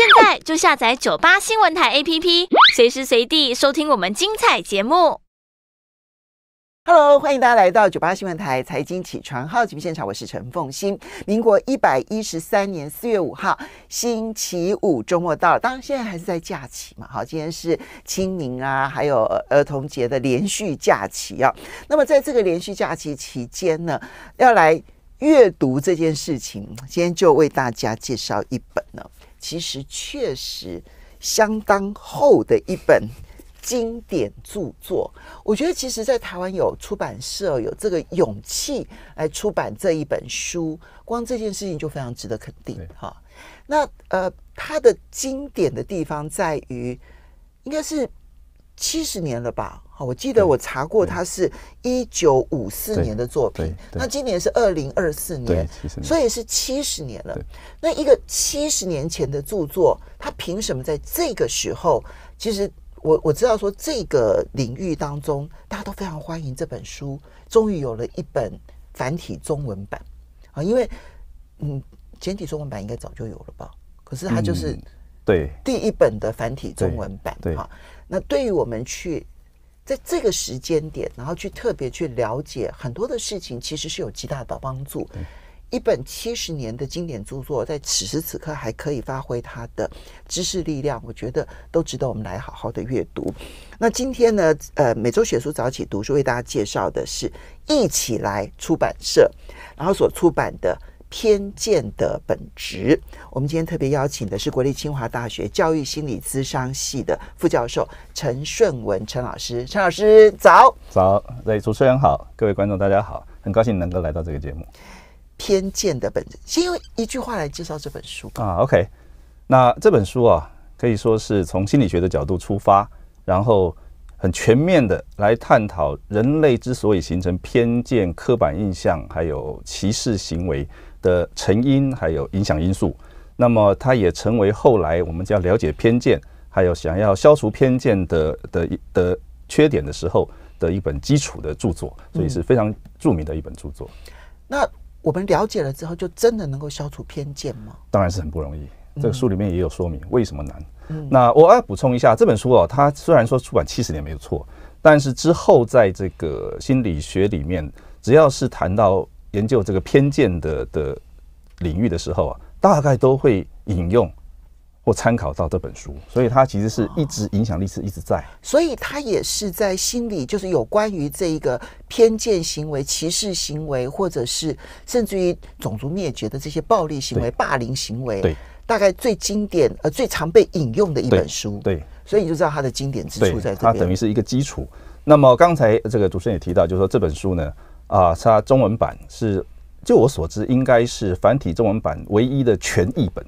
现在就下载九八新闻台 APP，随时随地收听我们精彩节目。Hello，欢迎大家来到九八新闻台财经起床号节目现场，我是陈凤欣。民国一百一十三年四月五号，星期五，周末到了，当然现在还是在假期嘛。好，今天是清明啊，还有儿童节的连续假期啊。那么在这个连续假期期间呢，要来阅读这件事情，今天就为大家介绍一本呢。其实确实相当厚的一本经典著作，我觉得其实在台湾有出版社有这个勇气来出版这一本书，光这件事情就非常值得肯定哈。那呃，它的经典的地方在于，应该是。七十年了吧？好，我记得我查过，他是一九五四年的作品。那今年是二零二四年，所以是七十年了。那一个七十年前的著作，他凭什么在这个时候？其实我我知道，说这个领域当中，大家都非常欢迎这本书，终于有了一本繁体中文版啊！因为嗯，简体中文版应该早就有了吧？可是它就是对第一本的繁体中文版，对哈。那对于我们去在这个时间点，然后去特别去了解很多的事情，其实是有极大的帮助。一本七十年的经典著作，在此时此刻还可以发挥它的知识力量，我觉得都值得我们来好好的阅读。那今天呢，呃，每周学书早起读书为大家介绍的是一起来出版社，然后所出版的。偏见的本质。我们今天特别邀请的是国立清华大学教育心理咨商系的副教授陈顺文陈老师。陈老师，早早，对，主持人好，各位观众大家好，很高兴能够来到这个节目。偏见的本质，先用一句话来介绍这本书啊。OK，那这本书啊，可以说是从心理学的角度出发，然后很全面的来探讨人类之所以形成偏见、刻板印象，还有歧视行为。的成因还有影响因素，那么它也成为后来我们要了解偏见，还有想要消除偏见的的的缺点的时候的一本基础的著作，所以是非常著名的一本著作。那我们了解了之后，就真的能够消除偏见吗？当然是很不容易。这个书里面也有说明为什么难。那我要补充一下，这本书哦，它虽然说出版七十年没有错，但是之后在这个心理学里面，只要是谈到。研究这个偏见的的领域的时候啊，大概都会引用或参考到这本书，所以它其实是一直影响力是一直在。所以它也是在心里，就是有关于这一个偏见行为、歧视行为，或者是甚至于种族灭绝的这些暴力行为、霸凌行为，对，大概最经典呃最常被引用的一本书，对，所以你就知道它的经典之处在。它等于是一个基础。那么刚才这个主持人也提到，就是说这本书呢。啊，它中文版是，就我所知，应该是繁体中文版唯一的全译本，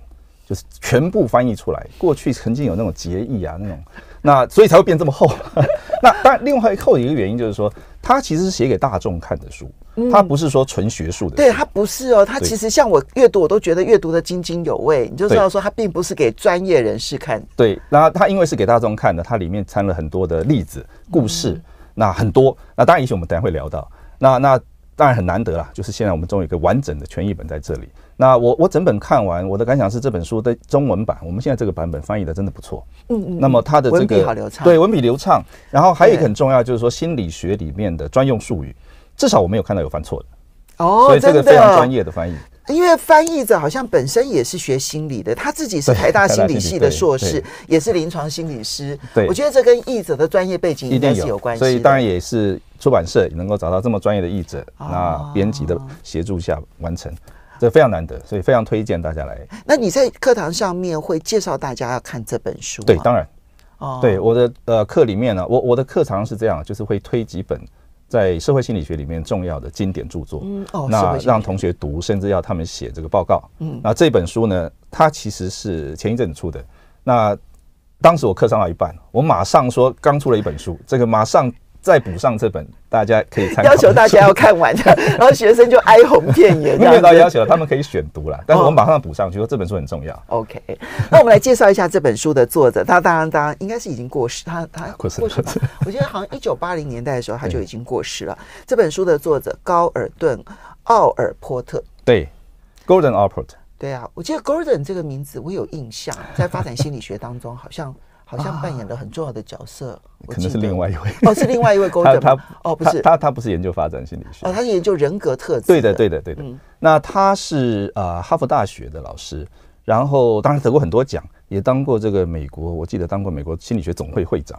就是全部翻译出来。过去曾经有那种节译啊，那种，那所以才会变这么厚。那当然，另外后一个原因就是说，它其实是写给大众看的书，它不是说纯学术的。对，它不是哦，它其实像我阅读，我都觉得阅读的津津有味。你就知道说，它并不是给专业人士看。对，那它因为是给大众看的，它里面掺了很多的例子、故事，那很多。那当然，也许我们等下会聊到。那那当然很难得了，就是现在我们终于一个完整的全译本在这里。那我我整本看完，我的感想是这本书的中文版，我们现在这个版本翻译的真的不错。嗯嗯。那么它的这个对文笔流畅，然后还有一个很重要就是说心理学里面的专用术语，至少我没有看到有犯错的哦，所以这个非常专业的翻译。因为翻译者好像本身也是学心理的，他自己是台大心理系的硕士，也是临床心理师。对，我觉得这跟译者的专业背景一定有关系。所以当然也是出版社能够找到这么专业的译者，那编辑的协助下完成，这非常难得，所以非常推荐大家来。那你在课堂上面会介绍大家要看这本书？对，当然。哦，对，我的呃课里面呢，我我的课堂是这样，就是会推几本。在社会心理学里面重要的经典著作，那让同学读，甚至要他们写这个报告。那这本书呢，它其实是前一阵子出的。那当时我课上到一半，我马上说刚出了一本书，这个马上。再补上这本，大家可以参考。要求大家要看完，然后学生就哀鸿遍野。没有到要求他们可以选读了。但是我马上补上，去，说这本书很重要。OK，那我们来介绍一下这本书的作者。他当然当然应该是已经过世。他他过世了。我觉得好像一九八零年代的时候他就已经过世了。这本书的作者高尔顿·奥尔波特。对，Golden Alport。对啊，我记得 Golden 这个名字我有印象，在发展心理学当中好像。好像扮演了很重要的角色，可能是另外一位哦，是另外一位。他他哦不是他他不是研究发展心理学哦，他是研究人格特质。对的对的对的。那他是呃哈佛大学的老师，然后当然得过很多奖，也当过这个美国，我记得当过美国心理学总会会长。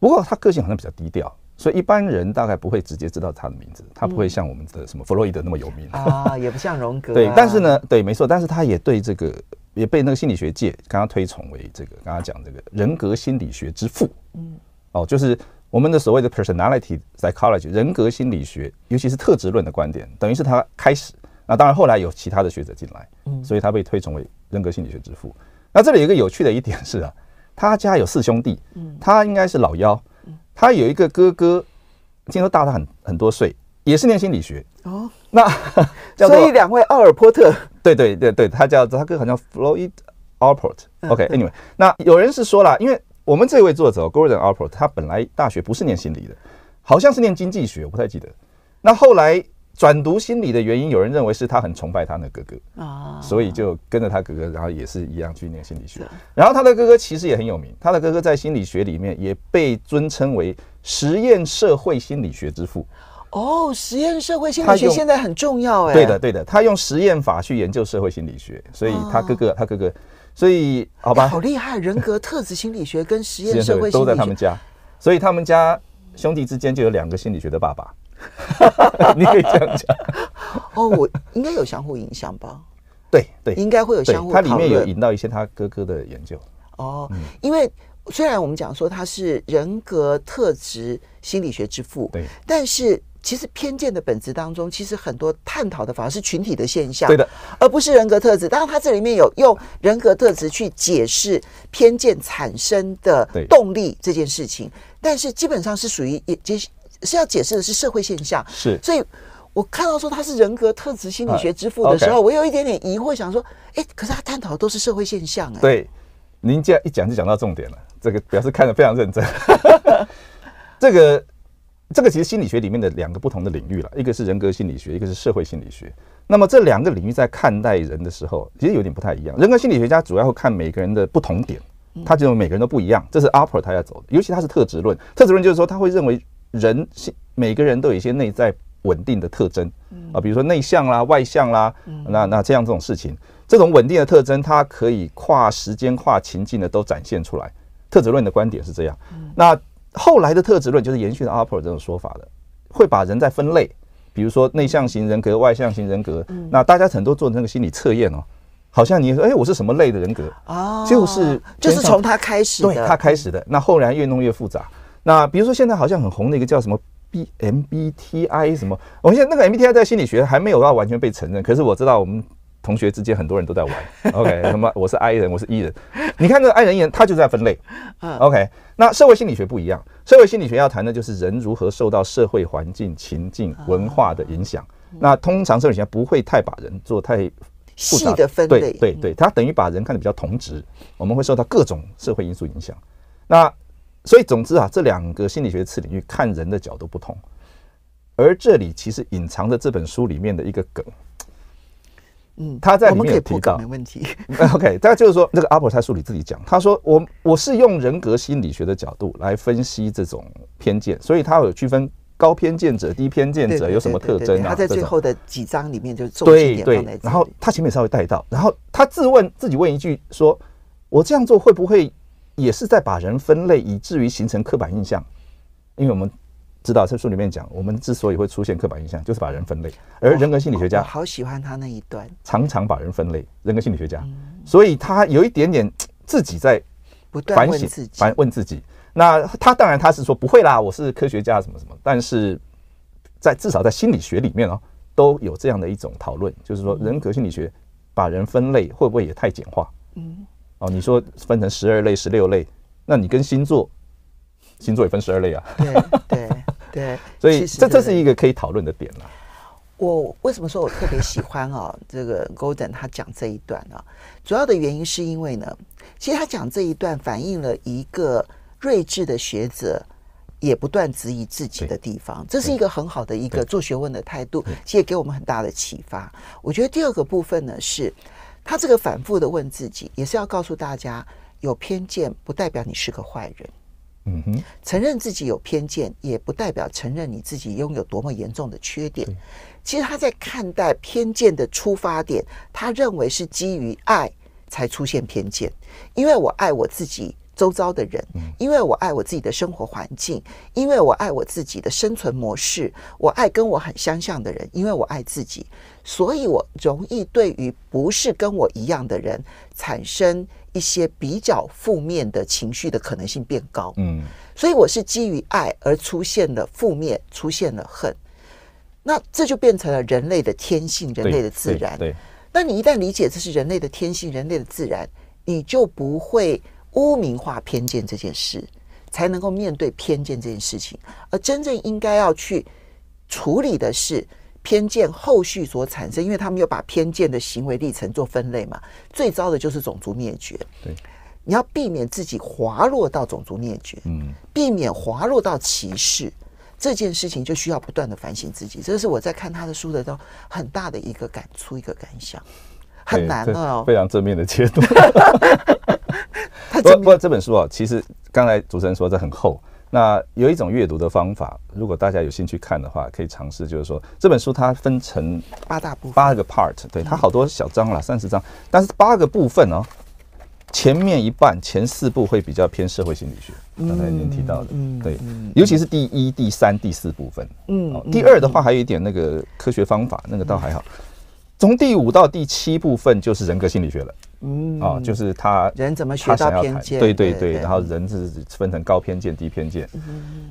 不过他个性好像比较低调，所以一般人大概不会直接知道他的名字。他不会像我们的什么弗洛伊德那么有名啊，也不像荣格。对，但是呢，对，没错，但是他也对这个。也被那个心理学界刚刚推崇为这个，刚刚讲这个人格心理学之父，嗯，哦，就是我们的所谓的 personality psychology 人格心理学，尤其是特质论的观点，等于是他开始。那当然，后来有其他的学者进来，嗯，所以他被推崇为人格心理学之父。那这里有一个有趣的一点是啊，他家有四兄弟，嗯，他应该是老幺，他有一个哥哥，听说大他很很多岁。也是念心理学哦，那 所以两位奥尔波特，对对对对，他叫他哥好像 f l o y d Alport，OK，anyway，那有人是说了，因为我们这位作者 Gordon Alport 他本来大学不是念心理的，好像是念经济学，我不太记得。那后来转读心理的原因，有人认为是他很崇拜他那哥哥啊，所以就跟着他哥哥，然后也是一样去念心理学。然后他的哥哥其实也很有名，他的哥哥在心理学里面也被尊称为实验社会心理学之父。哦，实验社会心理学现在很重要哎。对的，对的，他用实验法去研究社会心理学，所以他哥哥，他哥哥，所以好吧，好厉害，人格特质心理学跟实验社会都在他们家，所以他们家兄弟之间就有两个心理学的爸爸，你可以这样讲。哦，我应该有相互影响吧？对对，应该会有相互。他里面有引到一些他哥哥的研究。哦，因为虽然我们讲说他是人格特质心理学之父，对，但是。其实偏见的本质当中，其实很多探讨的反而是群体的现象，对的，而不是人格特质。当然，它这里面有用人格特质去解释偏见产生的动力这件事情，但是基本上是属于也解是要解释的是社会现象。是，所以我看到说他是人格特质心理学之父的时候，我有一点点疑惑，想说，哎，可是他探讨的都是社会现象啊。对，您这样一讲就讲到重点了，这个表示看得非常认真。这个。这个其实心理学里面的两个不同的领域了，一个是人格心理学，一个是社会心理学。那么这两个领域在看待人的时候，其实有点不太一样。人格心理学家主要会看每个人的不同点，他就每个人都不一样，这是阿 e r 他要走的。尤其他是特质论，特质论就是说他会认为人每个人都有一些内在稳定的特征啊，比如说内向啦、外向啦，那那这样这种事情，这种稳定的特征，它可以跨时间、跨情境的都展现出来。特质论的观点是这样，那。后来的特质论就是延续了阿普尔这种说法的，会把人在分类，比如说内向型人格、外向型人格，那大家很多做那个心理测验哦，好像你说哎，我是什么类的人格哦，就是就是从他开始，对，他开始的。那后来越弄越复杂，那比如说现在好像很红的一个叫什么 BMBTI 什么，我们现在那个 MBTI 在心理学还没有要完全被承认，可是我知道我们。同学之间很多人都在玩，OK？什么？我是 I 人，我是 E 人。你看这 I 人、人他就在分类，OK？那社会心理学不一样，社会心理学要谈的就是人如何受到社会环境、情境、文化的影响。那通常社会学家学不会太把人做太细的分，对对对，他等于把人看的比较同质。我们会受到各种社会因素影响。那所以总之啊，这两个心理学的次领域看人的角度不同。而这里其实隐藏着这本书里面的一个梗。他在里面提到没问题。OK，但就是说，那个阿伯泰书里自己讲，他说我我是用人格心理学的角度来分析这种偏见，所以他有区分高偏见者、低偏见者有什么特征啊？他在最后的几章里面就重点点都然后他前面稍微带到，然后他自问自己问一句：说我这样做会不会也是在把人分类，以至于形成刻板印象？因为我们。知道这书里面讲，我们之所以会出现刻板印象，就是把人分类。而人格心理学家好喜欢他那一段，常常把人分类。人格心理学家，所以他有一点点自己在反省，自己，反问自己。那他当然他是说不会啦，我是科学家，什么什么。但是，在至少在心理学里面哦，都有这样的一种讨论，就是说人格心理学把人分类会不会也太简化？嗯。哦，你说分成十二类、十六类，那你跟星座，星座也分十二类啊？对对。对，所以这这是一个可以讨论的点了。我为什么说我特别喜欢啊？这个 Golden 他讲这一段啊，主要的原因是因为呢，其实他讲这一段反映了一个睿智的学者也不断质疑自己的地方，这是一个很好的一个做学问的态度，其也给我们很大的启发。我觉得第二个部分呢，是他这个反复的问自己，也是要告诉大家，有偏见不代表你是个坏人。哼，承认自己有偏见，也不代表承认你自己拥有多么严重的缺点。其实他在看待偏见的出发点，他认为是基于爱才出现偏见。因为我爱我自己周遭的人，因为我爱我自己的生活环境，因为我爱我自己的生存模式，我爱跟我很相像的人，因为我爱自己，所以我容易对于不是跟我一样的人产生。一些比较负面的情绪的可能性变高，嗯，所以我是基于爱而出现了负面，出现了恨，那这就变成了人类的天性，人类的自然。对，那你一旦理解这是人类的天性，人类的自然，你就不会污名化偏见这件事，才能够面对偏见这件事情。而真正应该要去处理的是。偏见后续所产生，因为他们有把偏见的行为历程做分类嘛，最糟的就是种族灭绝。对，你要避免自己滑落到种族灭绝，嗯，避免滑落到歧视这件事情，就需要不断的反省自己。这是我在看他的书的时候很大的一个感触，一个感想，很难哦，非常正面的解读。不不过这本书啊，其实刚才主持人说这很厚。那有一种阅读的方法，如果大家有兴趣看的话，可以尝试。就是说，这本书它分成八大部，八个 part，对，它好多小章啦，三十章，但是八个部分哦。前面一半，前四部会比较偏社会心理学，刚才已提到的，对，尤其是第一、第三、第四部分，嗯，第二的话还有一点那个科学方法，那个倒还好。从第五到第七部分就是人格心理学了，嗯，啊，就是他人怎么学到偏见，对对对，然后人是分成高偏见、低偏见。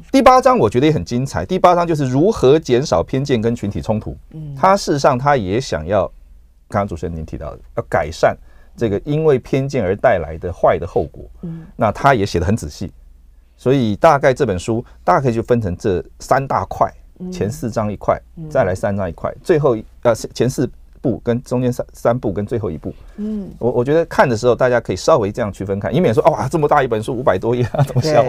第八章我觉得也很精彩，第八章就是如何减少偏见跟群体冲突。嗯，他事实上他也想要，刚刚主持人您提到的，要改善这个因为偏见而带来的坏的后果。嗯，那他也写的很仔细，所以大概这本书大概就分成这三大块，前四章一块，再来三章一块，最后呃前四。步跟中间三三步跟最后一步，嗯，我我觉得看的时候大家可以稍微这样区分开，以免说哇，这么大一本书五百多页啊，怎么笑？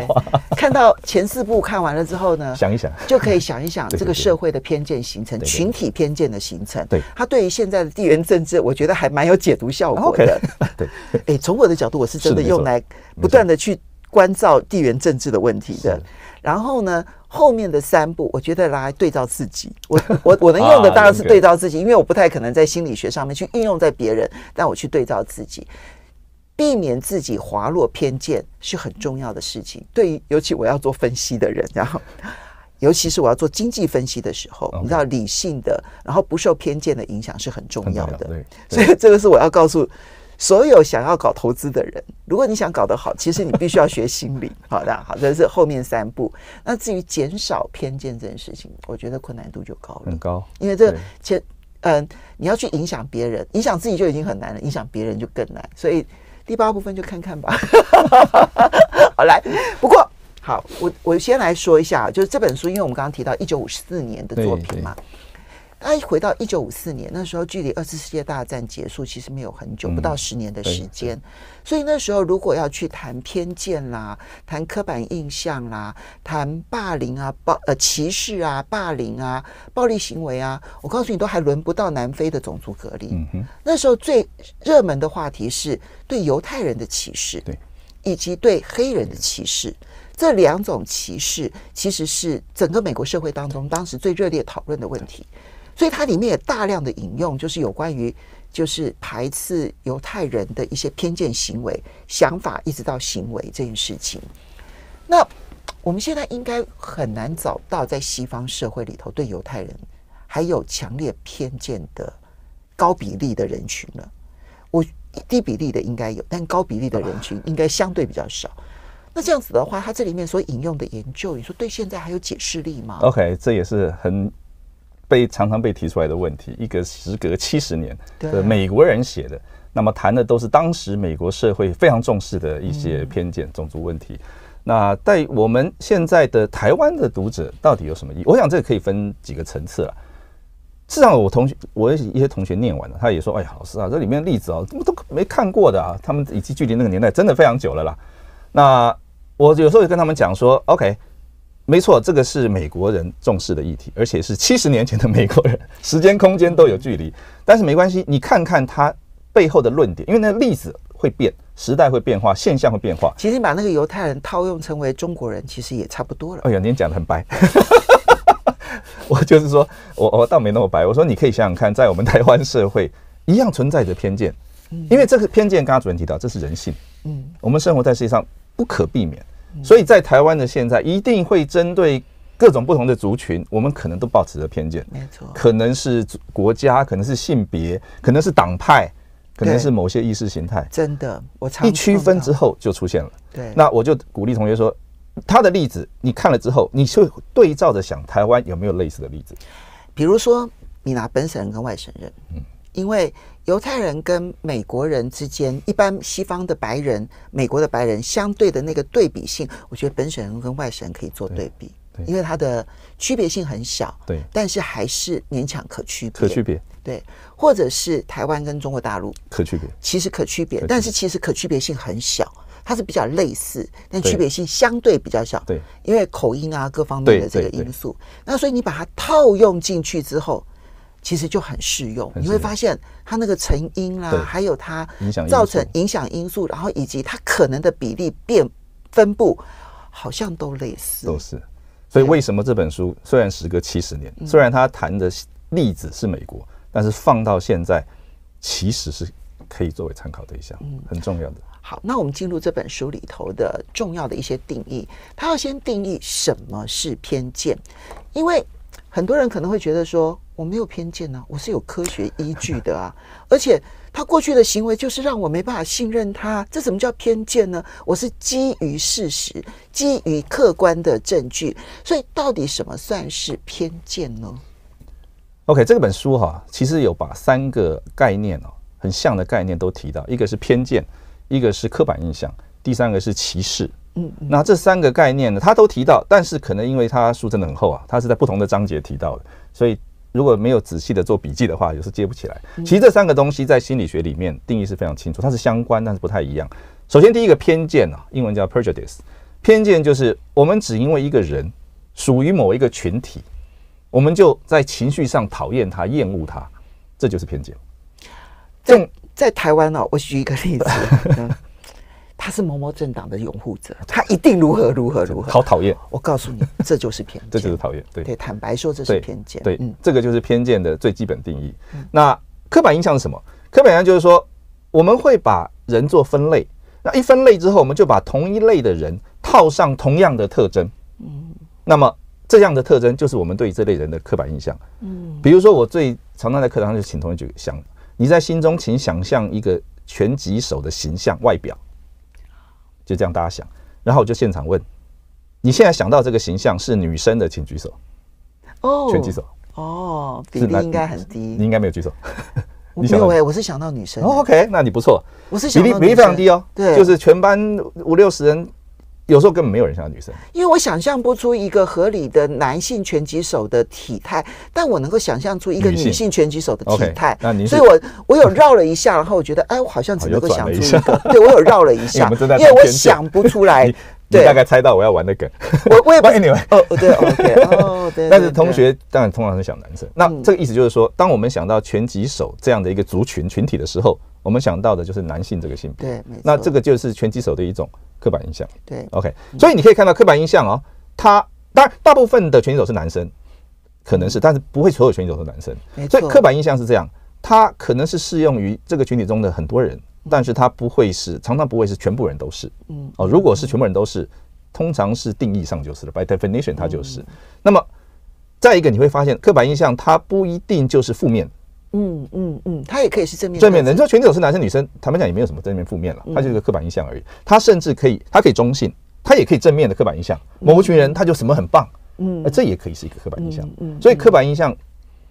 看到前四部看完了之后呢，想一想就可以想一想 这个社会的偏见形成、群体偏见的形成。对，它对于现在的地缘政治，我觉得还蛮有解读效果的。对，哎，从我的角度，我是真的用来不断的去关照地缘政治的问题的。然后呢？后面的三步，我觉得拿来对照自己。我我我能用的 当然是对照自己，因为我不太可能在心理学上面去运用在别人，但我去对照自己，避免自己滑落偏见是很重要的事情。对于尤其我要做分析的人，然后尤其是我要做经济分析的时候，你知道理性的，然后不受偏见的影响是很重要的。所以这个是我要告诉。所有想要搞投资的人，如果你想搞得好，其实你必须要学心理。好的，好，这是后面三步。那至于减少偏见这件事情，我觉得困难度就高了，很高。因为这前，嗯，你要去影响别人，影响自己就已经很难了，影响别人就更难。所以第八部分就看看吧。好来，不过好，我我先来说一下，就是这本书，因为我们刚刚提到一九五四年的作品嘛。哎，回到一九五四年，那时候距离二次世界大战结束其实没有很久，不到十年的时间。所以那时候如果要去谈偏见啦、谈刻板印象啦、谈霸凌啊、暴呃歧视啊、霸凌啊、暴力行为啊，我告诉你都还轮不到南非的种族隔离。那时候最热门的话题是对犹太人的歧视，对，以及对黑人的歧视。这两种歧视其实是整个美国社会当中当时最热烈讨论的问题。所以它里面也大量的引用，就是有关于就是排斥犹太人的一些偏见行为、想法，一直到行为这件事情。那我们现在应该很难找到在西方社会里头对犹太人还有强烈偏见的高比例的人群了。我低比例的应该有，但高比例的人群应该相对比较少。那这样子的话，它这里面所引用的研究，你说对现在还有解释力吗？OK，这也是很。被常常被提出来的问题，一个时隔七十年的美国人写的，那么谈的都是当时美国社会非常重视的一些偏见、种族问题。那在我们现在的台湾的读者到底有什么意？义？我想这个可以分几个层次了。事实上，我同学，我一些同学念完了，他也说：“哎，呀，老师啊，这里面例子啊，怎么都没看过的啊？他们以及距离那个年代真的非常久了啦。”那我有时候也跟他们讲说：“OK。”没错，这个是美国人重视的议题，而且是七十年前的美国人，时间空间都有距离。但是没关系，你看看他背后的论点，因为那个例子会变，时代会变化，现象会变化。其实把那个犹太人套用成为中国人，其实也差不多了。哎呀，您讲的很白，我就是说，我我倒没那么白。我说你可以想想看，在我们台湾社会一样存在着偏见，因为这个偏见，刚刚主任提到，这是人性。嗯，我们生活在世界上不可避免。所以在台湾的现在，一定会针对各种不同的族群，我们可能都保持着偏见。没错，可能是国家，可能是性别，可能是党派，可能是某些意识形态。真的，我一区分之后就出现了。对，那我就鼓励同学说，他的例子你看了之后，你就对照着想，台湾有没有类似的例子？比如说，你拿本省人跟外省人，嗯，因为。犹太人跟美国人之间，一般西方的白人、美国的白人相对的那个对比性，我觉得本省人跟外省人可以做对比，因为它的区别性很小。对，但是还是勉强可区别。可区别，对，或者是台湾跟中国大陆可区别，其实可区别，但是其实可区别性很小，它是比较类似，但区别性相对比较小。对，因为口音啊各方面的这个因素，那所以你把它套用进去之后。其实就很适用，你会发现它那个成因啦，还有它造成影响因素，然后以及它可能的比例变分布，好像都类似。都是，所以为什么这本书虽然时隔七十年，虽然它谈的例子是美国，但是放到现在，其实是可以作为参考对象，很重要的。好，那我们进入这本书里头的重要的一些定义，它要先定义什么是偏见，因为。很多人可能会觉得说我没有偏见呢，我是有科学依据的啊，而且他过去的行为就是让我没办法信任他，这怎么叫偏见呢？我是基于事实，基于客观的证据，所以到底什么算是偏见呢？OK，这本书哈，其实有把三个概念哦，很像的概念都提到，一个是偏见，一个是刻板印象，第三个是歧视。嗯，那这三个概念呢，他都提到，但是可能因为他书真的很厚啊，他是在不同的章节提到的，所以如果没有仔细的做笔记的话，有时接不起来。其实这三个东西在心理学里面定义是非常清楚，它是相关，但是不太一样。首先，第一个偏见啊，英文叫 prejudice，偏见就是我们只因为一个人属于某一个群体，我们就在情绪上讨厌他、厌恶他，这就是偏见。在在台湾呢，我举一个例子。他是某某政党的拥护者，他一定如何如何如何。好讨厌！我告诉你，这就是偏见，这就是讨厌。对对，坦白说，这是偏见。对，嗯，这个就是偏见的最基本定义。那刻板印象是什么？刻板印象就是说，我们会把人做分类，那一分类之后，我们就把同一类的人套上同样的特征。嗯，那么这样的特征就是我们对这类人的刻板印象。嗯，比如说，我最常常在课堂上就请同学就想你在心中，请想象一个拳击手的形象、外表。就这样，大家想，然后我就现场问：你现在想到这个形象是女生的，请举手。哦，全举手。哦，比例应该很低，你应该没有举手。没有哎，我是想到女生。哦，OK，那你不错。我是想比例比例非常低哦，对，就是全班五六十人。有时候根本没有人像女生，因为我想象不出一个合理的男性拳击手的体态，但我能够想象出一个女性拳击手的体态。那您，所以我我有绕了一下，然后我觉得，哎，我好像只能够想一下，对我有绕了一下，因为我想不出来。你大概猜到我要玩的梗，我我也不跟你玩。哦，对，OK，哦 对。但是同学当然通常是想男生，那这个意思就是说，当我们想到拳击手这样的一个族群群体的时候，我们想到的就是男性这个性别。对，没错。那这个就是拳击手的一种。刻板印象，对，OK，所以你可以看到刻板印象哦，他当然大部分的拳击手是男生，可能是，但是不会所有拳击手都是男生，所以刻板印象是这样，它可能是适用于这个群体中的很多人，但是它不会是，常常不会是全部人都是，嗯，哦，如果是全部人都是，通常是定义上就是了 b y definition 它就是。那么再一个，你会发现刻板印象它不一定就是负面。嗯嗯嗯，它也可以是正面正面的。你说拳击手是男生女生，坦白讲也没有什么正面负面了，它就是个刻板印象而已。它甚至可以，它可以中性，它也可以正面的刻板印象。某群人他就什么很棒，嗯，这也可以是一个刻板印象。嗯，所以刻板印象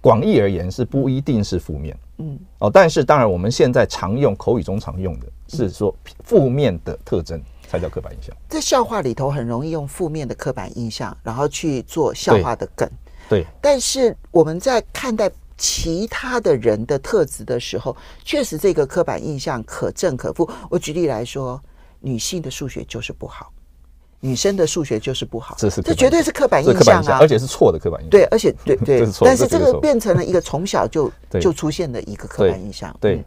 广义而言是不一定是负面，嗯哦，但是当然我们现在常用口语中常用的是说负面的特征才叫刻板印象。在笑话里头很容易用负面的刻板印象，然后去做笑话的梗。对，但是我们在看待。其他的人的特质的时候，确实这个刻板印象可正可负。我举例来说，女性的数学就是不好，女生的数学就是不好，这是这绝对是刻板印象啊，而且是错的刻板印象。对，而且对 对，但是这个变成了一个从小就就出现的一个刻板印象。对，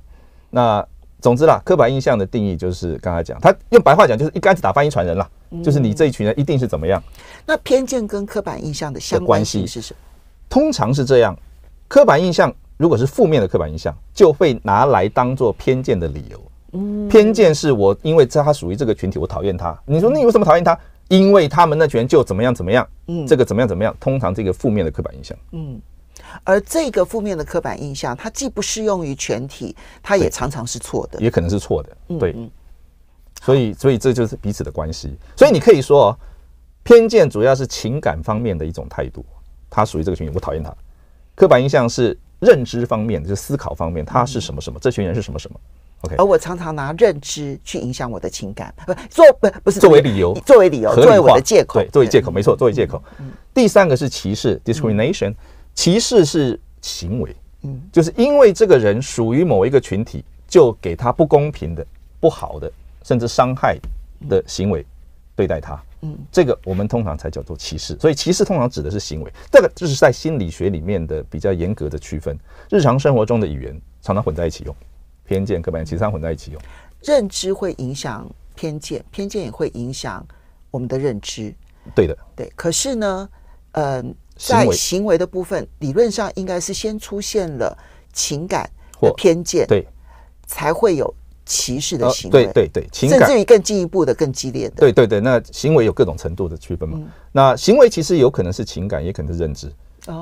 那总之啦，刻板印象的定义就是刚才讲，他用白话讲就是一竿子打翻一船人啦，就是你这一群人一定是怎么样。那偏见跟刻板印象的相关关系是什么？通常是这样。刻板印象，如果是负面的刻板印象，就会拿来当做偏见的理由。嗯，偏见是我因为这，他属于这个群体，我讨厌他。你说你为什么讨厌他？因为他们那群人就怎么样怎么样。嗯，这个怎么样怎么样？通常这个负面的刻板印象。嗯，而这个负面的刻板印象，它既不适用于全体，它也常常是错的，也可能是错的。对，所以所以这就是彼此的关系。所以你可以说，偏见主要是情感方面的一种态度。他属于这个群体，我讨厌他。刻板印象是认知方面的，是思考方面，他是什么什么，这群人是什么什么，OK。而我常常拿认知去影响我的情感，不，做不不是作为理由，作为理由，作为我的借口，作为借口，没错，作为借口。第三个是歧视 （discrimination），歧视是行为，嗯，就是因为这个人属于某一个群体，就给他不公平的、不好的，甚至伤害的行为对待他。这个我们通常才叫做歧视，所以歧视通常指的是行为。这个就是在心理学里面的比较严格的区分，日常生活中的语言常常混在一起用，偏见、刻板印象混在一起用。认知会影响偏见，偏见也会影响我们的认知。对的，对。可是呢，嗯，在行为的部分，理论上应该是先出现了情感或偏见，对，才会有。歧视的行为，对对对，情感甚至于更进一步的、更激烈的，对对对。那行为有各种程度的区分嘛？那行为其实有可能是情感，也可能是认知。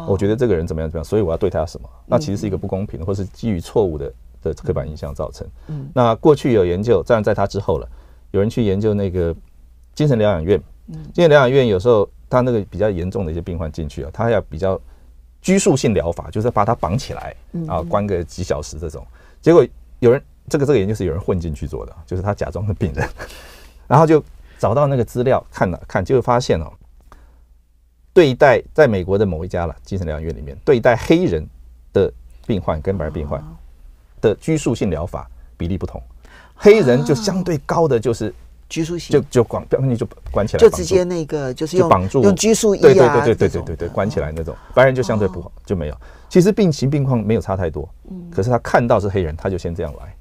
我觉得这个人怎么样怎么样，所以我要对他什么？那其实是一个不公平，或是基于错误的的刻板印象造成。嗯。那过去有研究，这样在他之后了，有人去研究那个精神疗养院。嗯。精神疗养院有时候他那个比较严重的一些病患进去啊，他要比较拘束性疗法，就是把他绑起来啊，关个几小时这种。结果有人。这个这个研究是有人混进去做的，就是他假装是病人，然后就找到那个资料看了看，就发现哦，对待在美国的某一家了精神疗养院里面，对待黑人的病患跟白人病患的拘束性疗法比例不同，黑人就相对高的就是拘束性，就就关，就就就关起来，就直接那个就是用绑住用拘束衣啊，对对对对对对对关起来那种，白人就相对不就没有，其实病情病况没有差太多，嗯，可是他看到是黑人，他就先这样来。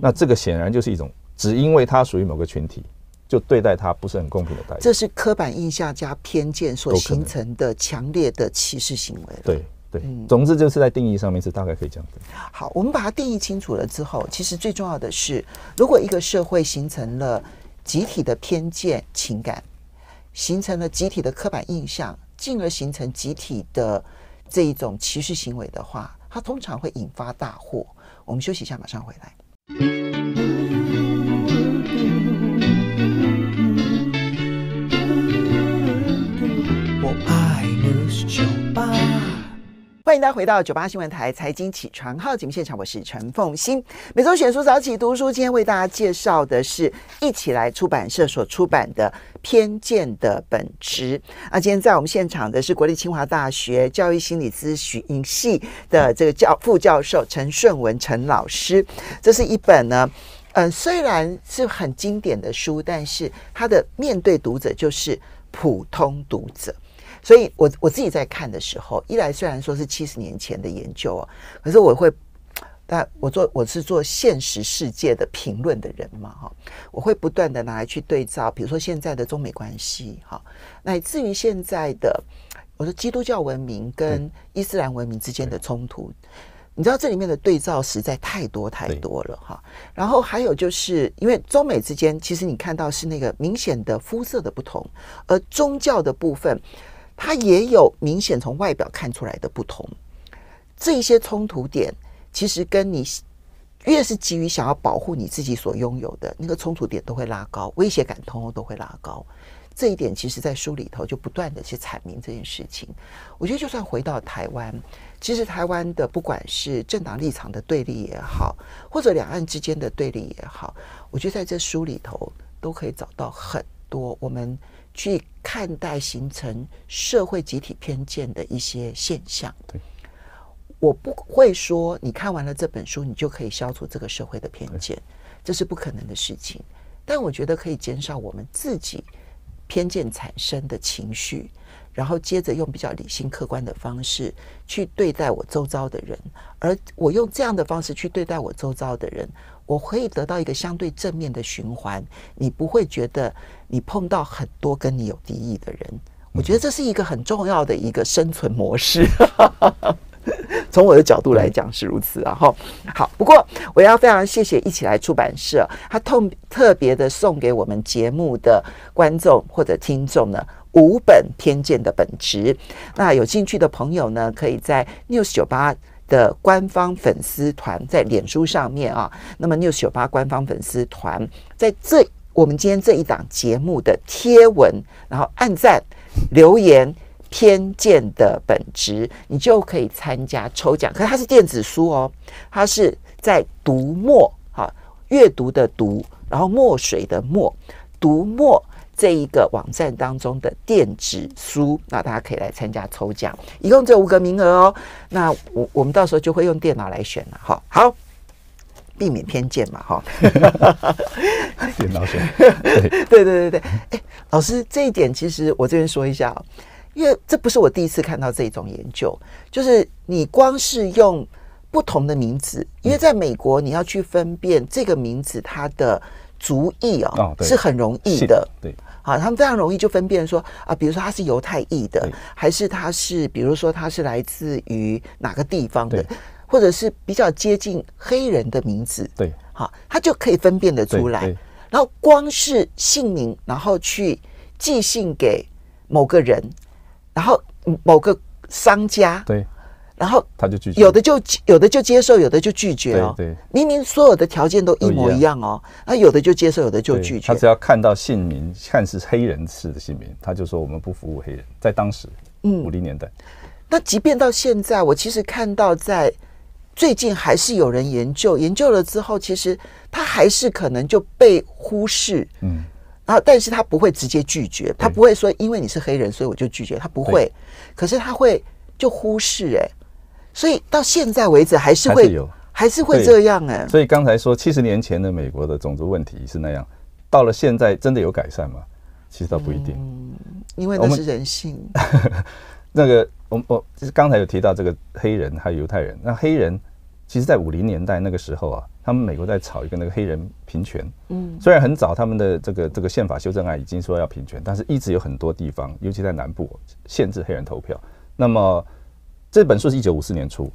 那这个显然就是一种只因为它属于某个群体，就对待它不是很公平的待遇。这是刻板印象加偏见所形成的强烈的歧视行为。对对，总之就是在定义上面是大概可以这样。好，我们把它定义清楚了之后，其实最重要的是，如果一个社会形成了集体的偏见情感，形成了集体的刻板印象，进而形成集体的这一种歧视行为的话，它通常会引发大祸。我们休息一下，马上回来。Música 欢迎大家回到九八新闻台财经起床号节目现场，我是陈凤欣。每周选书早起读书，今天为大家介绍的是《一起来出版社所出版的偏见的本质》。啊，今天在我们现场的是国立清华大学教育心理咨询系的这个教副教授陈顺文陈老师。这是一本呢，嗯，虽然是很经典的书，但是它的面对读者就是普通读者。所以，我我自己在看的时候，一来虽然说是七十年前的研究啊，可是我会，但我做我是做现实世界的评论的人嘛，哈，我会不断的拿来去对照，比如说现在的中美关系，哈，乃至于现在的我说基督教文明跟伊斯兰文明之间的冲突，你知道这里面的对照实在太多太多了，哈。然后还有就是，因为中美之间，其实你看到是那个明显的肤色的不同，而宗教的部分。它也有明显从外表看出来的不同，这些冲突点其实跟你越是急于想要保护你自己所拥有的，那个冲突点都会拉高，威胁感通通都会拉高。这一点其实，在书里头就不断的去阐明这件事情。我觉得，就算回到台湾，其实台湾的不管是政党立场的对立也好，或者两岸之间的对立也好，我觉得在这书里头都可以找到很多我们。去看待形成社会集体偏见的一些现象。我不会说你看完了这本书，你就可以消除这个社会的偏见，这是不可能的事情。但我觉得可以减少我们自己偏见产生的情绪，然后接着用比较理性客观的方式去对待我周遭的人。而我用这样的方式去对待我周遭的人。我可以得到一个相对正面的循环，你不会觉得你碰到很多跟你有敌意的人。我觉得这是一个很重要的一个生存模式。从我的角度来讲是如此啊！哈，好，不过我要非常谢谢一起来出版社，他特特别的送给我们节目的观众或者听众呢五本《偏见的本质》。那有兴趣的朋友呢，可以在 news 九八。的官方粉丝团在脸书上面啊，那么 New 九八官方粉丝团在这我们今天这一档节目的贴文，然后按赞、留言、偏见的本质，你就可以参加抽奖。可是它是电子书哦，它是在读墨，哈，阅读的读，然后墨水的墨，读墨。这一个网站当中的电子书，那大家可以来参加抽奖，一共只有五个名额哦。那我我们到时候就会用电脑来选了，哈好，避免偏见嘛，哈，电脑选，对对对对对。哎，老师这一点其实我这边说一下哦，因为这不是我第一次看到这种研究，就是你光是用不同的名字，因为在美国你要去分辨这个名字它的足意哦，是很容易的，对。好，他们非常容易就分辨说啊，比如说他是犹太裔的，还是他是比如说他是来自于哪个地方的，或者是比较接近黑人的名字，对，好，他就可以分辨得出来。然后光是姓名，然后去寄信给某个人，然后某个商家，对。然后他就拒绝，有的就有的就接受，有的就拒绝哦。对，明明所有的条件都一模一样哦，那有的就接受，有的就拒绝。他只要看到姓名，看是黑人士的姓名，他就说我们不服务黑人。在当时，嗯，五零年代，那即便到现在，我其实看到在最近还是有人研究，研究了之后，其实他还是可能就被忽视。嗯，然后但是他不会直接拒绝，他不会说因为你是黑人所以我就拒绝，他不会。可是他会就忽视哎。所以到现在为止，还是会还是会这样哎。所以刚才说七十年前的美国的种族问题是那样，到了现在真的有改善吗？其实倒不一定，因为那是人性。那个我我就是刚才有提到这个黑人还有犹太人，那黑人其实在五零年代那个时候啊，他们美国在炒一个那个黑人平权。嗯，虽然很早他们的这个这个宪法修正案已经说要平权，但是一直有很多地方，尤其在南部限制黑人投票。那么这本书是1954年出，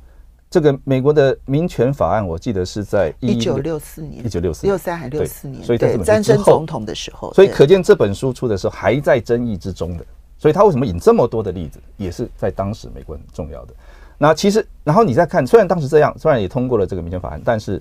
这个美国的民权法案，我记得是在一九六四年、一九六四、六三还六四年，所以在总本的时候，所以可见这本书出的时候还在争议之中的。所以他为什么引这么多的例子，也是在当时美国很重要的。那其实，然后你再看，虽然当时这样，虽然也通过了这个民权法案，但是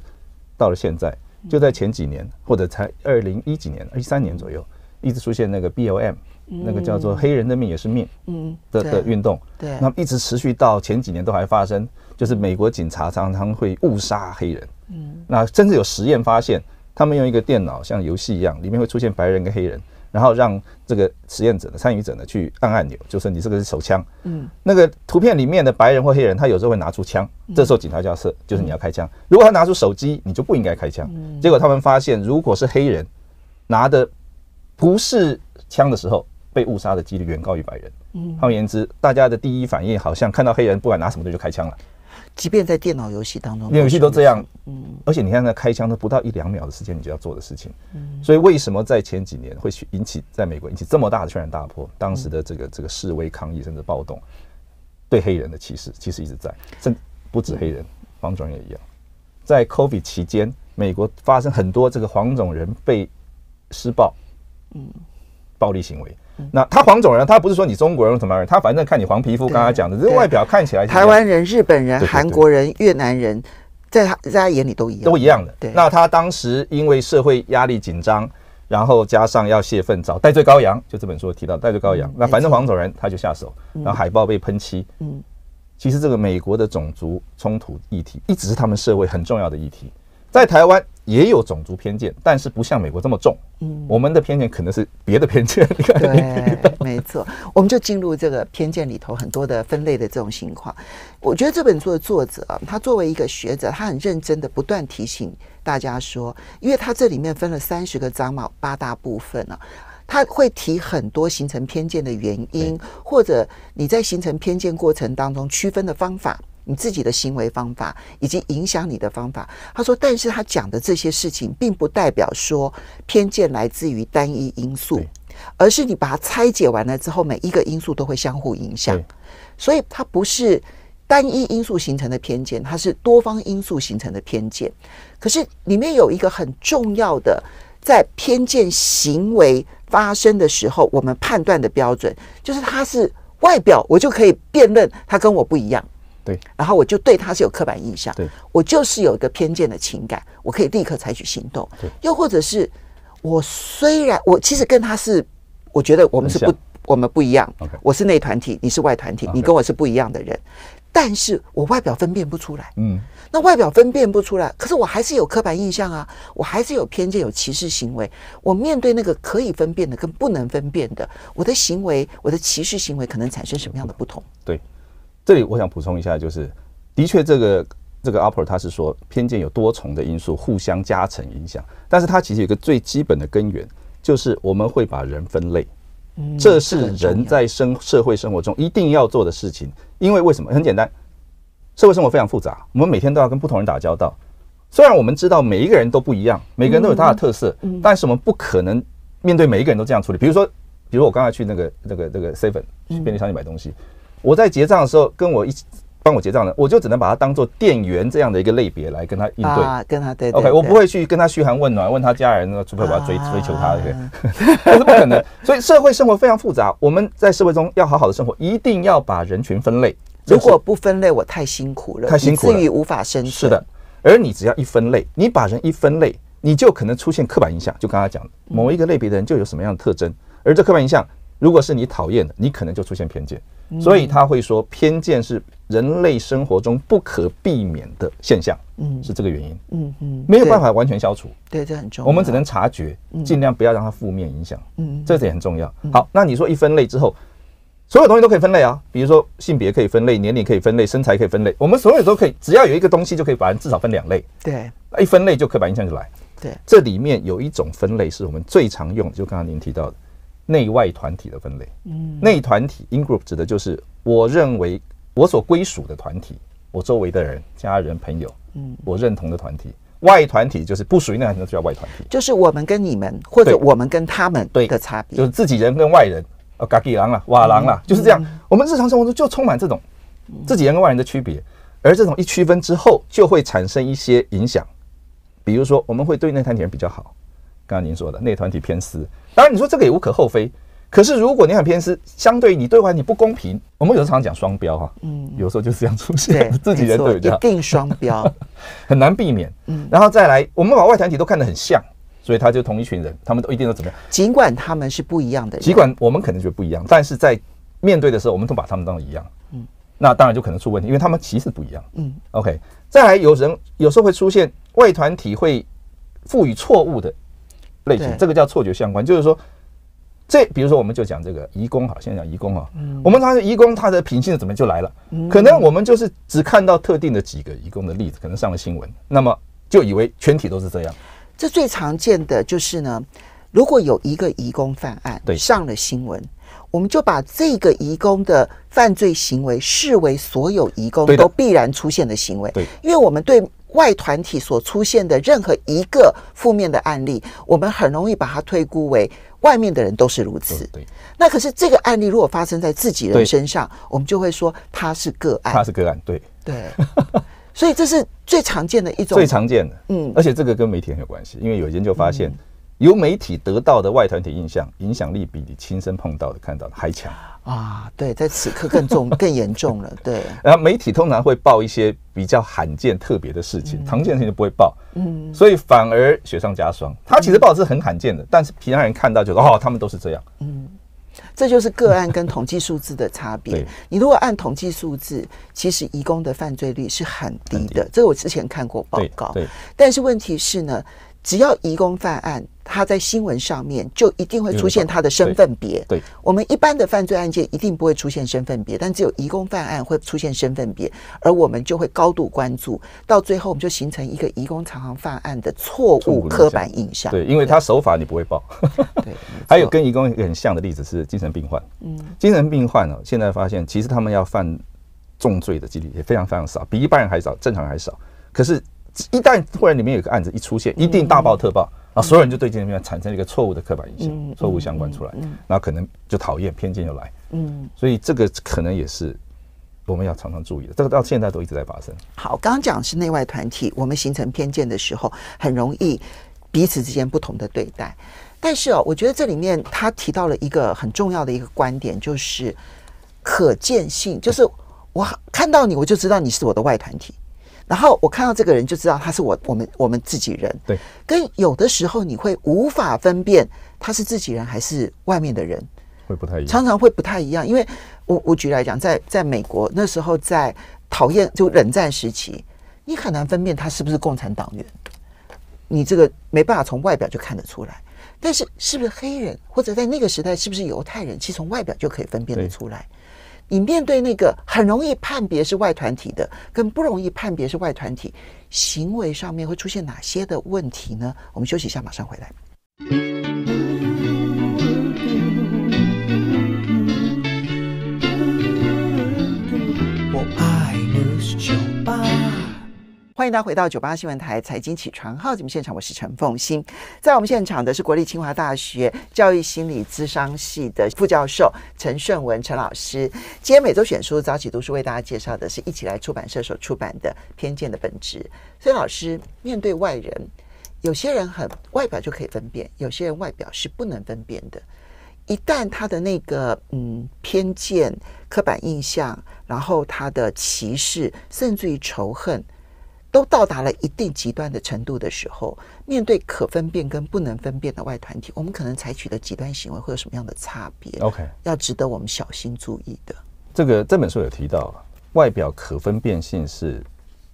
到了现在，就在前几年或者才二零一几年、一三年左右，一直出现那个 BOM。那个叫做“黑人的命也是命”嗯的的运动，那一直持续到前几年都还发生，就是美国警察常常会误杀黑人。嗯，那甚至有实验发现，他们用一个电脑像游戏一样，里面会出现白人跟黑人，然后让这个实验者、的参与者呢去按按钮，就是你这个是手枪。嗯，那个图片里面的白人或黑人，他有时候会拿出枪，这时候警察就要射，就是你要开枪。如果他拿出手机，你就不应该开枪。结果他们发现，如果是黑人拿的不是枪的时候。被误杀的几率远高于白人。嗯，换言之，大家的第一反应好像看到黑人，不管拿什么就就开枪了。即便在电脑游戏当中，游戏都这样。嗯，而且你看，他开枪都不到一两秒的时间，你就要做的事情。嗯，所以为什么在前几年会引起在美国引起这么大的轩然大波？当时的这个这个示威抗议甚至暴动，对黑人的歧视其实一直在，甚至不止黑人，黄种人也一样。在 COVID 期间，美国发生很多这个黄种人被施暴，嗯，暴力行为。那他黄种人，他不是说你中国人什么人，他反正看你黄皮肤，刚刚讲的，这外表看起来，台湾人、日本人、韩国人、越南人，在他在他眼里都一样，都一样的。对，那他当时因为社会压力紧张，然后加上要泄愤，找戴罪羔羊，就这本书提到戴罪羔羊。那反正黄种人他就下手，然后海报被喷漆。嗯，其实这个美国的种族冲突议题一直是他们社会很重要的议题。在台湾也有种族偏见，但是不像美国这么重。嗯，我们的偏见可能是别的偏见。对，没错，我们就进入这个偏见里头很多的分类的这种情况。我觉得这本书的作者，他作为一个学者，他很认真的不断提醒大家说，因为他这里面分了三十个章嘛，八大部分啊。他会提很多形成偏见的原因，或者你在形成偏见过程当中区分的方法。你自己的行为方法，以及影响你的方法。他说，但是他讲的这些事情，并不代表说偏见来自于单一因素，而是你把它拆解完了之后，每一个因素都会相互影响。所以，它不是单一因素形成的偏见，它是多方因素形成的偏见。可是，里面有一个很重要的，在偏见行为发生的时候，我们判断的标准，就是它是外表，我就可以辨认它跟我不一样。对，然后我就对他是有刻板印象，对，我就是有一个偏见的情感，我可以立刻采取行动。对，又或者是我虽然我其实跟他是，我觉得我们是不我们不一样，我是内团体，你是外团体，你跟我是不一样的人，但是我外表分辨不出来，嗯，那外表分辨不出来，可是我还是有刻板印象啊，我还是有偏见有歧视行为，我面对那个可以分辨的跟不能分辨的，我的行为我的歧视行为可能产生什么样的不同？对。这里我想补充一下，就是的确，这个这个阿 e r 他是说偏见有多重的因素互相加成影响，但是它其实有一个最基本的根源，就是我们会把人分类，这是人在生社会生活中一定要做的事情。因为为什么？很简单，社会生活非常复杂，我们每天都要跟不同人打交道。虽然我们知道每一个人都不一样，每个人都有他的特色，但是我们不可能面对每一个人都这样处理。比如说，比如我刚才去那个那个那个 seven 去便利商店买东西。我在结账的时候，跟我一起帮我结账的，我就只能把它当做店员这样的一个类别来跟他应对。啊，跟他对。OK，我不会去跟他嘘寒问暖，问他家人，除非我要追追求他，对 不是不可能。所以社会生活非常复杂，我们在社会中要好好的生活，一定要把人群分类。如果不分类，我太辛苦了，太辛苦了，以至于无法生存。是的，而你只要一分类，你把人一分类，你就可能出现刻板印象。就刚才讲的，某一个类别的人就有什么样的特征，而这刻板印象，如果是你讨厌的，你可能就出现偏见。所以他会说，偏见是人类生活中不可避免的现象。嗯，是这个原因。嗯嗯，没有办法完全消除。对，这很重要。我们只能察觉，尽量不要让它负面影响。嗯，这点很重要。好，那你说一分类之后，所有东西都可以分类啊，比如说性别可以分类，年龄可以分类，身材可以分类，我们所有都可以，只要有一个东西就可以把人至少分两类。对，一分类就可以把印象就来。对，这里面有一种分类是我们最常用，就刚刚您提到的。内外团体的分类，嗯，内团体 （in group） 指的就是我认为我所归属的团体，我周围的人、家人、朋友，嗯，我认同的团体；外团体就是不属于那团体，就叫外团体。就是我们跟你们，或者我们跟他们，对一个差别，就是自己人跟外人，呃，嘎喱狼了，瓦狼了，就是这样。我们日常生活中就充满这种自己人跟外人的区别，而这种一区分之后，就会产生一些影响，比如说我们会对内团体人比较好。刚刚您说的内团体偏私，当然你说这个也无可厚非。可是如果你很偏私，相对你对外你不公平。我们有时候讲双标哈，嗯，有时候就是这样出现，自己人都有这样，就更双标，很难避免。嗯，然后再来，我们把外团体都看得很像，所以他就同一群人，他们都一定都怎么样？尽管他们是不一样的，尽管我们可能觉得不一样，但是在面对的时候，我们都把他们当一样。嗯，那当然就可能出问题，因为他们其实不一样。嗯，OK，再来有人有时候会出现外团体会赋予错误的。这个叫错觉相关，就是说，这比如说，我们就讲这个移工好，现在讲移工啊，我们现移工他的品性怎么就来了？可能我们就是只看到特定的几个移工的例子，可能上了新闻，那么就以为全体都是这样。这最常见的就是呢，如果有一个移工犯案，对上了新闻，我们就把这个移工的犯罪行为视为所有移工都必然出现的行为，对，因为我们对。外团体所出现的任何一个负面的案例，我们很容易把它推估为外面的人都是如此。对，那可是这个案例如果发生在自己人身上，我们就会说它是个案。它是个案，对对。所以这是最常见的一种，最常见的。嗯，而且这个跟媒体很有关系，因为有研究发现。由媒体得到的外团体印象影响力比你亲身碰到的看到的还强啊！对，在此刻更重、更严重了。对，然后媒体通常会报一些比较罕见、特别的事情，常见性就不会报。嗯，所以反而雪上加霜。他其实报的是很罕见的，但是平常人看到就说：“哦，他们都是这样。”嗯，这就是个案跟统计数字的差别。你如果按统计数字，其实移工的犯罪率是很低的。这个我之前看过报告。对，但是问题是呢？只要移工犯案，他在新闻上面就一定会出现他的身份别。对，我们一般的犯罪案件一定不会出现身份别，但只有移工犯案会出现身份别，而我们就会高度关注，到最后我们就形成一个移工常常犯案的错误刻板印象。对，因为他手法你不会报。对。还有跟移工很像的例子是精神病患。嗯。精神病患哦，现在发现其实他们要犯重罪的几率也非常非常少，比一般人还少，正常人还少。可是。一旦突然里面有个案子一出现，一定大爆特爆，啊，所有人就对这里面产生一个错误的刻板印象，错误相关出来，那可能就讨厌偏见就来。嗯，所以这个可能也是我们要常常注意的，这个到现在都一直在发生。好，刚刚讲是内外团体，我们形成偏见的时候，很容易彼此之间不同的对待。但是哦，我觉得这里面他提到了一个很重要的一个观点，就是可见性，就是我看到你，我就知道你是我的外团体。然后我看到这个人就知道他是我我们我们自己人。对。跟有的时候你会无法分辨他是自己人还是外面的人，会不太一样。常常会不太一样，因为我我举例来讲，在在美国那时候，在讨厌就冷战时期，你很难分辨他是不是共产党员。你这个没办法从外表就看得出来。但是是不是黑人，或者在那个时代是不是犹太人，其实从外表就可以分辨得出来。你面对那个很容易判别是外团体的，跟不容易判别是外团体行为上面会出现哪些的问题呢？我们休息一下，马上回来。欢迎大家回到九八新闻台财经起床号节目现场，我是陈凤欣。在我们现场的是国立清华大学教育心理咨商系的副教授陈顺文陈老师。今天每周选书早起读书为大家介绍的是一起来出版社所出版的《偏见的本质》。所以老师面对外人，有些人很外表就可以分辨，有些人外表是不能分辨的。一旦他的那个嗯偏见、刻板印象，然后他的歧视，甚至于仇恨。都到达了一定极端的程度的时候，面对可分辨跟不能分辨的外团体，我们可能采取的极端行为会有什么样的差别？OK，要值得我们小心注意的。这个这本书有提到，外表可分辨性是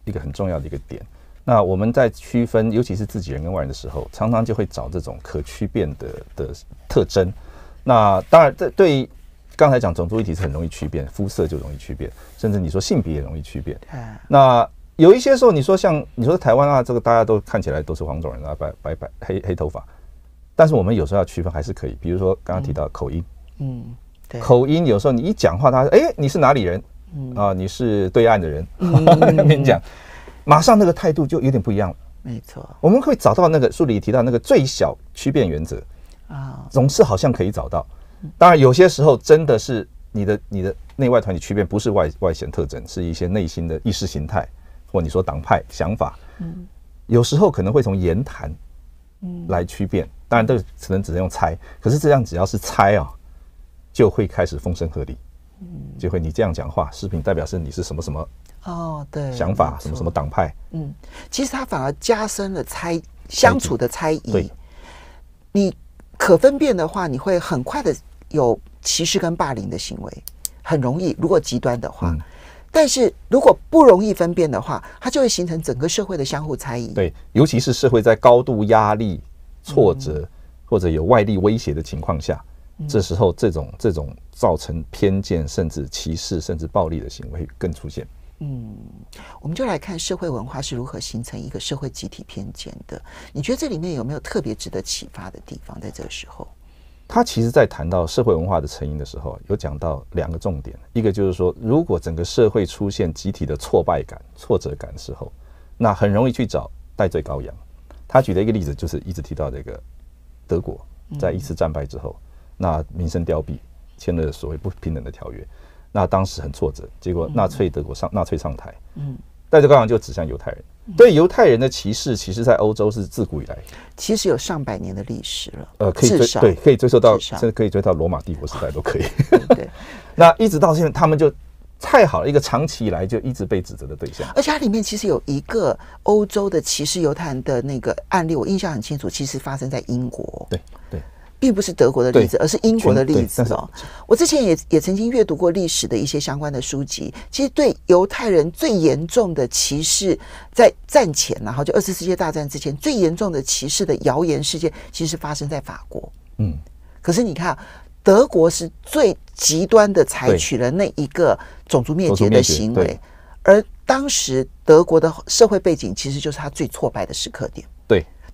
一个很重要的一个点。那我们在区分，尤其是自己人跟外人的时候，常常就会找这种可区辨的的特征。那当然，这对于刚才讲种族议题是很容易区辨，肤色就容易区辨，甚至你说性别也容易区辨。那有一些时候，你说像你说台湾啊，这个大家都看起来都是黄种人啊，白白白黑黑头发，但是我们有时候要区分还是可以。比如说刚刚提到口音，嗯，对，口音有时候你一讲话，他说：“哎，你是哪里人？”嗯啊，你是对岸的人。跟你讲，马上那个态度就有点不一样了。没错，我们会找到那个书里提到那个最小区变原则啊，总是好像可以找到。当然，有些时候真的是你的你的内外团体区别不是外外显特征，是一些内心的意识形态。或你说党派想法，嗯，有时候可能会从言谈，嗯，来区辨。当然，这个只能只能用猜。可是这样，只要是猜啊，就会开始风声鹤唳，嗯，就会你这样讲话，视频代表是你是什么什么哦，对，想法什么什么党派，嗯，其实它反而加深了猜相处的猜疑。对，你可分辨的话，你会很快的有歧视跟霸凌的行为，很容易。如果极端的话。但是如果不容易分辨的话，它就会形成整个社会的相互猜疑。对，尤其是社会在高度压力、挫折或者有外力威胁的情况下，这时候这种这种造成偏见、甚至歧视、甚至暴力的行为更出现。嗯，我们就来看社会文化是如何形成一个社会集体偏见的。你觉得这里面有没有特别值得启发的地方？在这个时候。他其实，在谈到社会文化的成因的时候，有讲到两个重点，一个就是说，如果整个社会出现集体的挫败感、挫折感时候，那很容易去找戴罪羔羊。他举的一个例子就是一直提到这个德国在一次战败之后，那民生凋敝，签了所谓不平等的条约，那当时很挫折，结果纳粹德国上纳粹上台，嗯，戴罪羔羊就指向犹太人。对犹太人的歧视，其实，在欧洲是自古以来，其实有上百年的历史了。呃，可以追对，可以追溯到甚至可以追到罗马帝国时代都可以。对，那一直到现在，他们就太好了，一个长期以来就一直被指责的对象。而且，它里面其实有一个欧洲的歧视犹太人的那个案例，我印象很清楚，其实发生在英国。对对。并不是德国的例子，而是英国的例子哦。我之前也也曾经阅读过历史的一些相关的书籍。其实对犹太人最严重的歧视，在战前，然后就二次世界大战之前，最严重的歧视的谣言事件，其实发生在法国。嗯，可是你看，德国是最极端的采取了那一个种族灭绝的行为，而当时德国的社会背景，其实就是他最挫败的时刻点。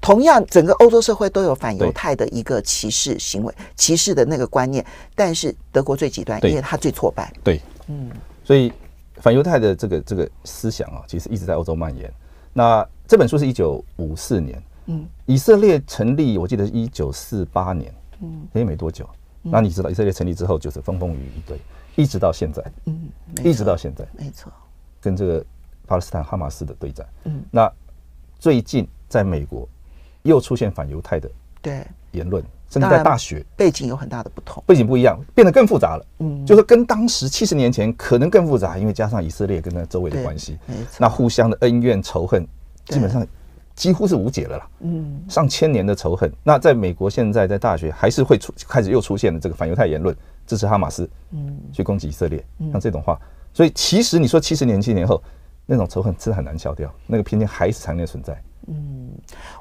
同样，整个欧洲社会都有反犹太的一个歧视行为，歧视的那个观念。但是德国最极端，因为他最挫败。对，嗯，所以反犹太的这个这个思想啊，其实一直在欧洲蔓延。那这本书是一九五四年，嗯，以色列成立，我记得是一九四八年，嗯，也没多久。那你知道，以色列成立之后就是风风雨雨，对，一直到现在，嗯，一直到现在，没错，跟这个巴勒斯坦哈马斯的对战，嗯，那最近在美国。又出现反犹太的对言论，甚至在大学背景有很大的不同，背景不一样，变得更复杂了。嗯，就是跟当时七十年前可能更复杂，因为加上以色列跟那周围的关系，那互相的恩怨仇恨，基本上几乎是无解了啦。嗯，上千年的仇恨，那在美国现在在大学还是会出开始又出现了这个反犹太言论，支持哈马斯，嗯，去攻击以色列，像这种话。所以其实你说七十年七年后那种仇恨是很难消掉，那个偏见还是残留存在。嗯，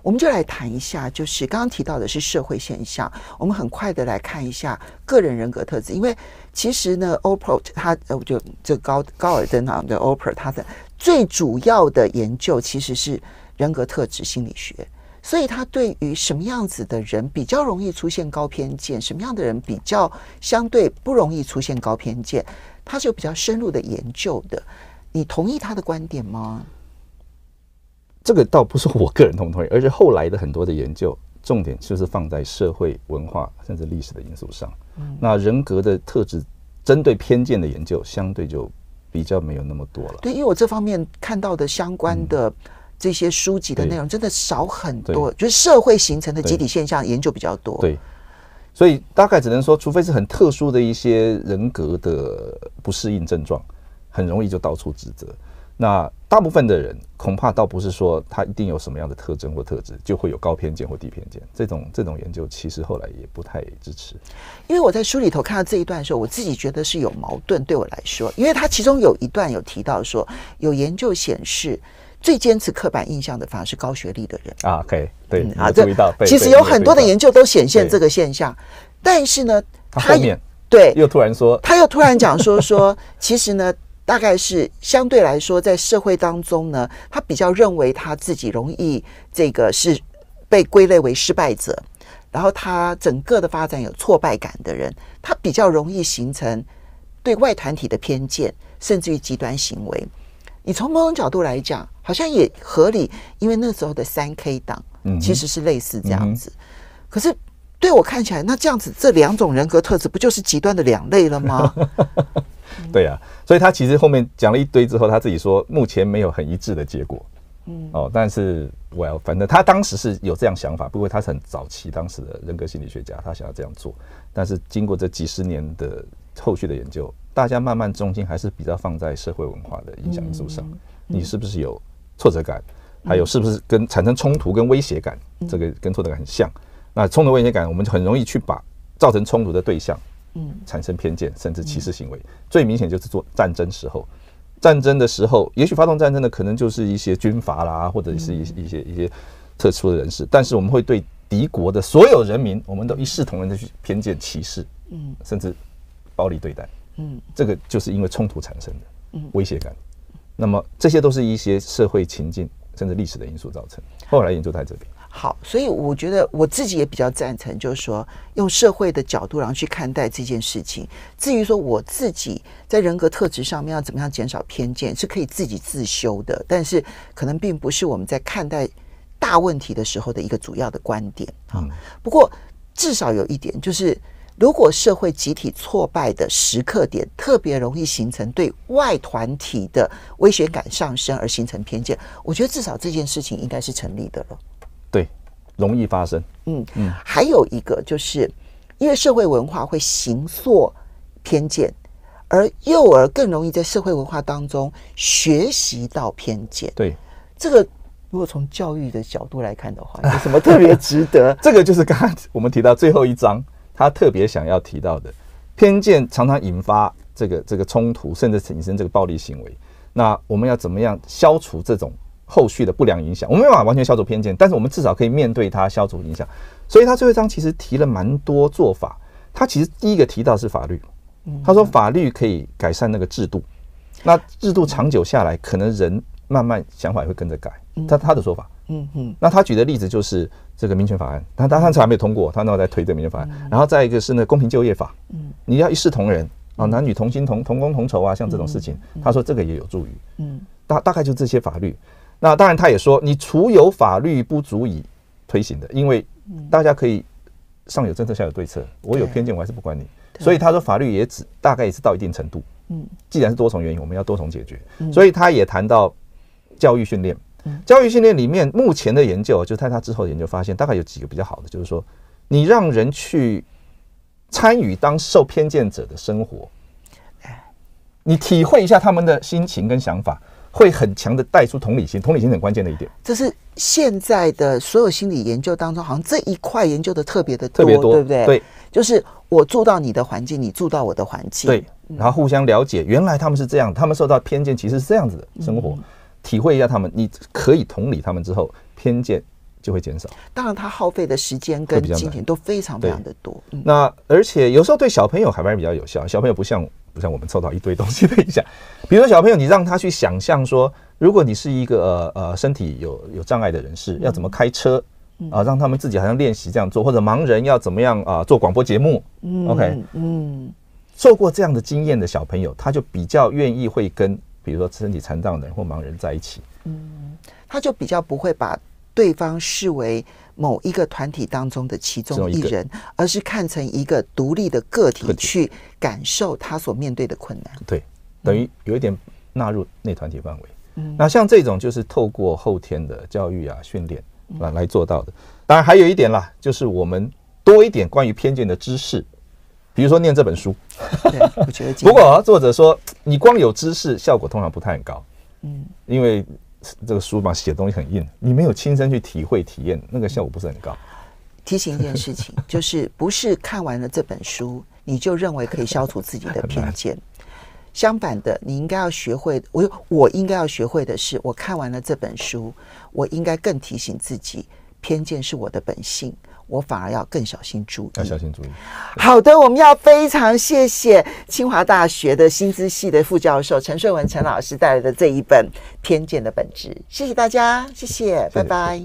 我们就来谈一下，就是刚刚提到的是社会现象。我们很快的来看一下个人人格特质，因为其实呢 o p p o h 他呃，就这高高尔登啊的 o p p o h 他的最主要的研究其实是人格特质心理学，所以他对于什么样子的人比较容易出现高偏见，什么样的人比较相对不容易出现高偏见，他是有比较深入的研究的。你同意他的观点吗？这个倒不是我个人同不同意，而是后来的很多的研究重点就是放在社会文化甚至历史的因素上。嗯，那人格的特质针对偏见的研究，相对就比较没有那么多了。对，因为我这方面看到的相关的这些书籍的内容，真的少很多。就是社会形成的集体现象研究比较多。对，所以大概只能说，除非是很特殊的一些人格的不适应症状，很容易就到处指责。那大部分的人恐怕倒不是说他一定有什么样的特征或特质就会有高偏见或低偏见，这种这种研究其实后来也不太支持。因为我在书里头看到这一段的时候，我自己觉得是有矛盾。对我来说，因为他其中有一段有提到说，有研究显示最坚持刻板印象的反而是高学历的人啊，可以对啊，这其实有很多的研究都显现这个现象，但是呢，他也对又突然说，他又突然讲说说，其实呢。大概是相对来说，在社会当中呢，他比较认为他自己容易这个是被归类为失败者，然后他整个的发展有挫败感的人，他比较容易形成对外团体的偏见，甚至于极端行为。你从某种角度来讲，好像也合理，因为那时候的三 K 党其实是类似这样子。可是对我看起来，那这样子这两种人格特质，不就是极端的两类了吗？对啊，所以他其实后面讲了一堆之后，他自己说目前没有很一致的结果。嗯，哦，但是，well，反正他当时是有这样想法，不过他是很早期当时的人格心理学家，他想要这样做。但是经过这几十年的后续的研究，大家慢慢中心还是比较放在社会文化的影响因素上。你是不是有挫折感？还有是不是跟产生冲突跟威胁感？这个跟挫折感很像。那冲突威胁感，我们就很容易去把造成冲突的对象。嗯，产生偏见甚至歧视行为，最明显就是做战争时候，战争的时候，也许发动战争的可能就是一些军阀啦，或者是一一些一些特殊的人士，但是我们会对敌国的所有人民，我们都一视同仁的去偏见歧视，嗯，甚至暴力对待，嗯，这个就是因为冲突产生的，嗯，威胁感，那么这些都是一些社会情境甚至历史的因素造成，后来研究在这边。好，所以我觉得我自己也比较赞成，就是说用社会的角度，然后去看待这件事情。至于说我自己在人格特质上面要怎么样减少偏见，是可以自己自修的。但是可能并不是我们在看待大问题的时候的一个主要的观点啊。不过至少有一点，就是如果社会集体挫败的时刻点特别容易形成对外团体的危险感上升而形成偏见，我觉得至少这件事情应该是成立的了。对，容易发生。嗯嗯，还有一个就是，因为社会文化会形塑偏见，而幼儿更容易在社会文化当中学习到偏见。对，这个如果从教育的角度来看的话，有什么特别值得？这个就是刚刚我们提到最后一章，他特别想要提到的偏见，常常引发这个这个冲突，甚至产生这个暴力行为。那我们要怎么样消除这种？后续的不良影响，我们办法完全消除偏见，但是我们至少可以面对它，消除影响。所以他最后一章其实提了蛮多做法。他其实第一个提到是法律，他说法律可以改善那个制度，那制度长久下来，可能人慢慢想法也会跟着改。他他的说法，嗯嗯。那他举的例子就是这个民权法案，他他上次还没有通过，他那在推这民权法案。然后再一个是那公平就业法，嗯，你要一视同仁啊，男女同心同同工同酬啊，像这种事情，他说这个也有助于，嗯，大大概就这些法律。那当然，他也说，你除有法律不足以推行的，因为大家可以上有政策，下有对策。我有偏见，我还是不管你。所以他说，法律也只大概也是到一定程度。嗯，既然是多重原因，我们要多重解决。所以他也谈到教育训练。教育训练里面，目前的研究就他他之后研究发现，大概有几个比较好的，就是说你让人去参与当受偏见者的生活，你体会一下他们的心情跟想法。会很强的带出同理心，同理心很关键的一点。这是现在的所有心理研究当中，好像这一块研究的特别的多，对不对？对，就是我住到你的环境，你住到我的环境，对，然后互相了解，原来他们是这样，他们受到偏见其实是这样子的生活，体会一下他们，你可以同理他们之后，偏见就会减少。当然，他耗费的时间跟金钱都非常非常的多。那而且有时候对小朋友还比较有效，小朋友不像。不像我们抽到一堆东西了一下，比如说小朋友，你让他去想象说，如果你是一个呃身体有有障碍的人士，要怎么开车啊？让他们自己好像练习这样做，或者盲人要怎么样啊？做广播节目，嗯，OK，嗯，做过这样的经验的小朋友，他就比较愿意会跟比如说身体残障人或盲人在一起，嗯，他就比较不会把对方视为。某一个团体当中的其中一人，而是看成一个独立的个体去感受他所面对的困难。对，等于有一点纳入内团体范围。嗯，那像这种就是透过后天的教育啊、训练啊来做到的。当然还有一点啦，就是我们多一点关于偏见的知识，比如说念这本书。对，我觉得。不过作者说，你光有知识，效果通常不太很高。嗯，因为。这个书嘛，写东西很硬，你没有亲身去体会体验，那个效果不是很高。提醒一件事情，就是不是看完了这本书，你就认为可以消除自己的偏见。相反的，你应该要学会，我我应该要学会的是，我看完了这本书，我应该更提醒自己，偏见是我的本性。我反而要更小心注意，要小心注意。好的，我们要非常谢谢清华大学的薪资系的副教授陈顺文陈老师带来的这一本《偏见的本质》，谢谢大家，谢谢，拜拜。